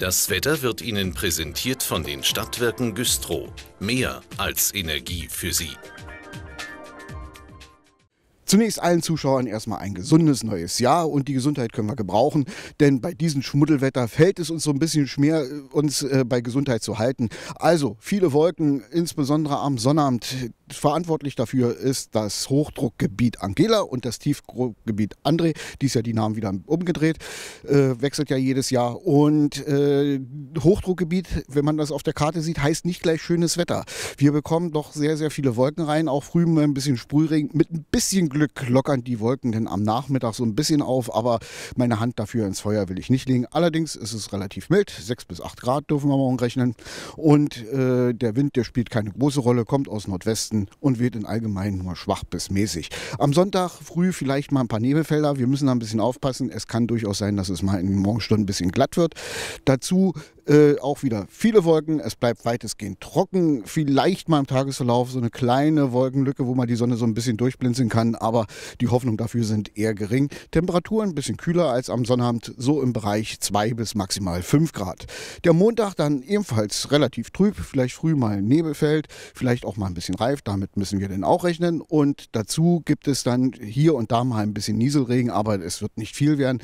Das Wetter wird Ihnen präsentiert von den Stadtwerken Güstrow. Mehr als Energie für Sie. Zunächst allen Zuschauern erstmal ein gesundes neues Jahr und die Gesundheit können wir gebrauchen, denn bei diesem Schmuddelwetter fällt es uns so ein bisschen schwer, uns äh, bei Gesundheit zu halten. Also viele Wolken, insbesondere am Sonnabend, verantwortlich dafür ist das Hochdruckgebiet Angela und das Tiefdruckgebiet André. Dies Jahr die Namen wieder umgedreht, äh, wechselt ja jedes Jahr. Und äh, Hochdruckgebiet, wenn man das auf der Karte sieht, heißt nicht gleich schönes Wetter. Wir bekommen doch sehr, sehr viele Wolken rein, auch früh ein bisschen Sprühregen. Mit ein bisschen Glück lockern die Wolken denn am Nachmittag so ein bisschen auf, aber meine Hand dafür ins Feuer will ich nicht legen. Allerdings ist es relativ mild, 6 bis 8 Grad dürfen wir morgen rechnen. Und äh, der Wind, der spielt keine große Rolle, kommt aus Nordwesten Westen und wird in allgemein nur schwach bis mäßig. Am Sonntag früh vielleicht mal ein paar Nebelfelder. Wir müssen da ein bisschen aufpassen. Es kann durchaus sein, dass es mal in den Morgenstunden ein bisschen glatt wird. Dazu äh, auch wieder viele Wolken, es bleibt weitestgehend trocken. Vielleicht mal im Tagesverlauf so eine kleine Wolkenlücke, wo man die Sonne so ein bisschen durchblinzeln kann, aber die Hoffnung dafür sind eher gering. Temperaturen ein bisschen kühler als am Sonnabend, so im Bereich 2 bis maximal 5 Grad. Der Montag dann ebenfalls relativ trüb, vielleicht früh mal Nebel fällt, vielleicht auch mal ein bisschen reif, damit müssen wir denn auch rechnen. Und dazu gibt es dann hier und da mal ein bisschen Nieselregen, aber es wird nicht viel werden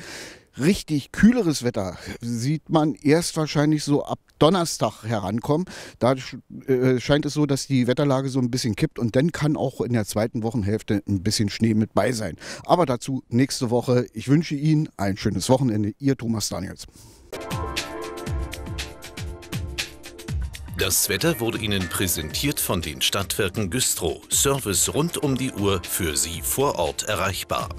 richtig kühleres Wetter sieht man erst wahrscheinlich so ab Donnerstag herankommen. Da äh, scheint es so, dass die Wetterlage so ein bisschen kippt und dann kann auch in der zweiten Wochenhälfte ein bisschen Schnee mit bei sein. Aber dazu nächste Woche. Ich wünsche Ihnen ein schönes Wochenende. Ihr Thomas Daniels. Das Wetter wurde Ihnen präsentiert von den Stadtwerken Güstrow. Service rund um die Uhr für Sie vor Ort erreichbar.